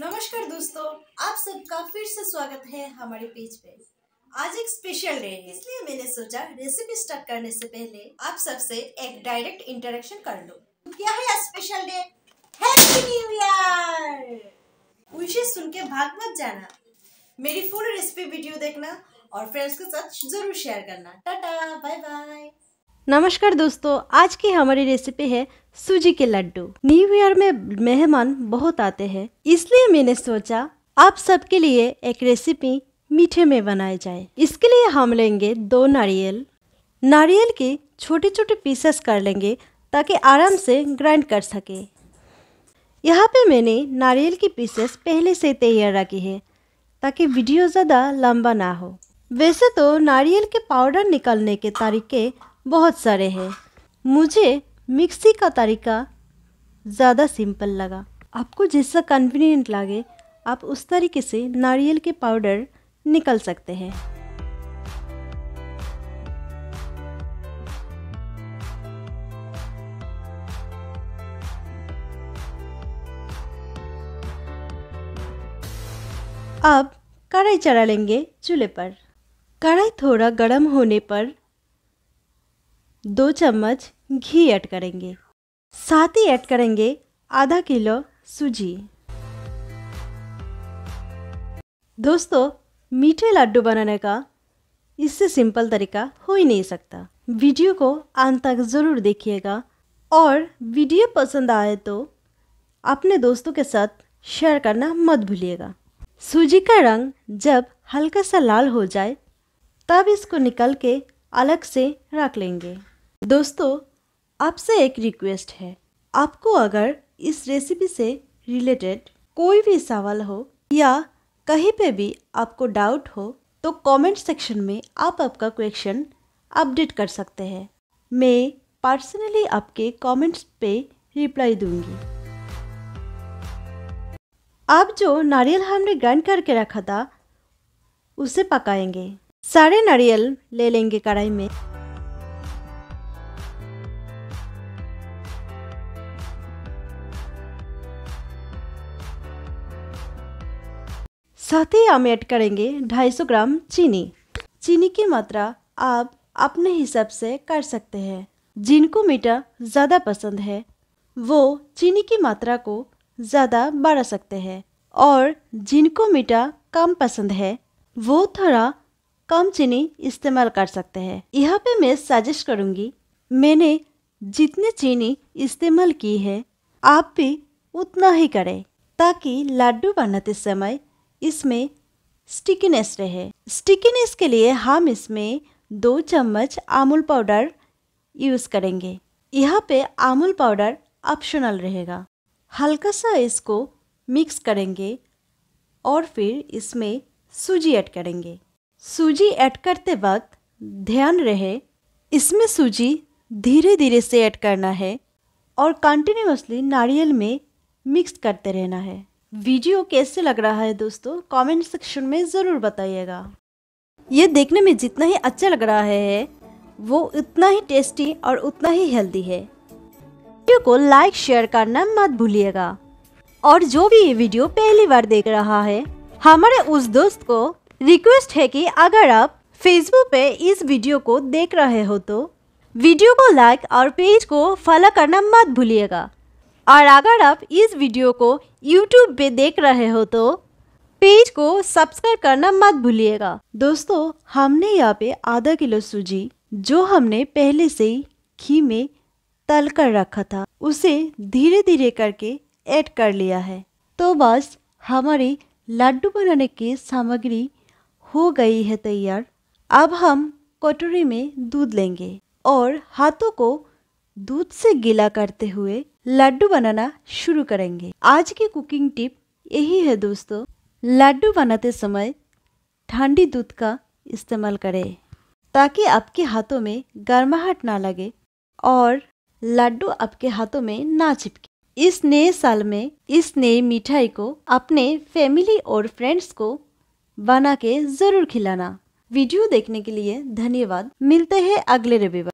नमस्कार दोस्तों आप सबका फिर से स्वागत है हमारे पेज पे आज एक स्पेशल डे है इसलिए मैंने सोचा रेसिपी स्टार्ट करने से पहले आप सबसे एक डायरेक्ट इंटरेक्शन कर लो क्या है आज special day happy new year उसे सुन के भाग मत जाना मेरी फुल रेसिपी वीडियो देखना और फ्रेंड्स के साथ जरूर शेयर करना टाटा बाय बाय नमस्कार दोस्तों आज की हमारी रेसिपी है सूजी के लड्डू न्यू ईयर में मेहमान बहुत आते हैं इसलिए मैंने सोचा आप सबके लिए एक रेसिपी मीठे में बनाई जाए इसके लिए हम लेंगे दो नारियल नारियल के छोटे छोटे पीसेस कर लेंगे ताकि आराम से ग्राइंड कर सके यहाँ पे मैंने नारियल की पीसेस पहले से तैयार रखी है ताकि वीडियो ज़्यादा लंबा ना हो वैसे तो नारियल के पाउडर निकालने के तरीके बहुत सारे हैं मुझे मिक्सी का तरीका ज़्यादा सिंपल लगा आपको जैसा कन्वीनियंट लगे आप उस तरीके से नारियल के पाउडर निकल सकते हैं अब कढ़ाई चढ़ा लेंगे चूल्हे पर कढ़ाई थोड़ा गर्म होने पर दो चम्मच घी ऐड करेंगे साथ ही ऐड करेंगे आधा किलो सूजी दोस्तों मीठे लड्डू बनाने का इससे सिंपल तरीका हो ही नहीं सकता वीडियो को अंत तक ज़रूर देखिएगा और वीडियो पसंद आए तो अपने दोस्तों के साथ शेयर करना मत भूलिएगा सूजी का रंग जब हल्का सा लाल हो जाए तब इसको निकल के अलग से रख लेंगे दोस्तों आपसे एक रिक्वेस्ट है आपको अगर इस रेसिपी से रिलेटेड कोई भी सवाल हो या कहीं पे भी आपको डाउट हो तो कमेंट सेक्शन में आप आपका क्वेश्चन अपडेट कर सकते हैं मैं पर्सनली आपके कमेंट्स पे रिप्लाई दूंगी आप जो नारियल हमने ग्राइंड करके रखा था उसे पकाएंगे सारे नारियल ले लेंगे कढ़ाई में साथ ही हम ऐड करेंगे 250 ग्राम चीनी चीनी की मात्रा आप अपने हिसाब से कर सकते हैं जिनको मीठा ज़्यादा पसंद है वो चीनी की मात्रा को ज़्यादा बढ़ा सकते हैं और जिनको मीठा कम पसंद है वो थोड़ा कम चीनी इस्तेमाल कर सकते हैं यहाँ पे मैं सजेस्ट करूँगी मैंने जितनी चीनी इस्तेमाल की है आप भी उतना ही करें ताकि लड्डू बनाते समय इसमें स्टिकीनेस रहे स्टिकीनेस के लिए हम इसमें दो चम्मच आमूल पाउडर यूज़ करेंगे यहाँ पे आमूल पाउडर ऑप्शनल रहेगा हल्का सा इसको मिक्स करेंगे और फिर इसमें सूजी ऐड करेंगे सूजी ऐड करते वक्त ध्यान रहे इसमें सूजी धीरे धीरे से ऐड करना है और कंटिन्यूसली नारियल में मिक्स करते रहना है वीडियो कैसे लग रहा है दोस्तों कमेंट सेक्शन में ज़रूर बताइएगा ये देखने में जितना ही अच्छा लग रहा है वो उतना ही टेस्टी और उतना ही हेल्दी है वीडियो को लाइक शेयर करना मत भूलिएगा और जो भी ये वीडियो पहली बार देख रहा है हमारे उस दोस्त को रिक्वेस्ट है कि अगर आप फेसबुक पे इस वीडियो को देख रहे हो तो वीडियो को लाइक और पेज को फॉलो करना मत भूलिएगा और अगर आप इस वीडियो को यूट्यूब पे देख रहे हो तो पेज को सब्सक्राइब करना मत भूलिएगा दोस्तों हमने यहाँ पे आधा किलो सूजी जो हमने पहले से ही घी में तल कर रखा था उसे धीरे धीरे करके ऐड कर लिया है तो बस हमारी लड्डू बनाने की सामग्री हो गई है तैयार अब हम कटोरी में दूध लेंगे और हाथों को दूध से गीला करते हुए लड्डू बनाना शुरू करेंगे आज की कुकिंग टिप यही है दोस्तों लड्डू बनाते समय ठंडी दूध का इस्तेमाल करें ताकि आपके हाथों में गर्माहट ना लगे और लड्डू आपके हाथों में ना चिपके इस नए साल में इस नई मिठाई को अपने फैमिली और फ्रेंड्स को बना के ज़रूर खिलाना वीडियो देखने के लिए धन्यवाद मिलते हैं अगले रविवार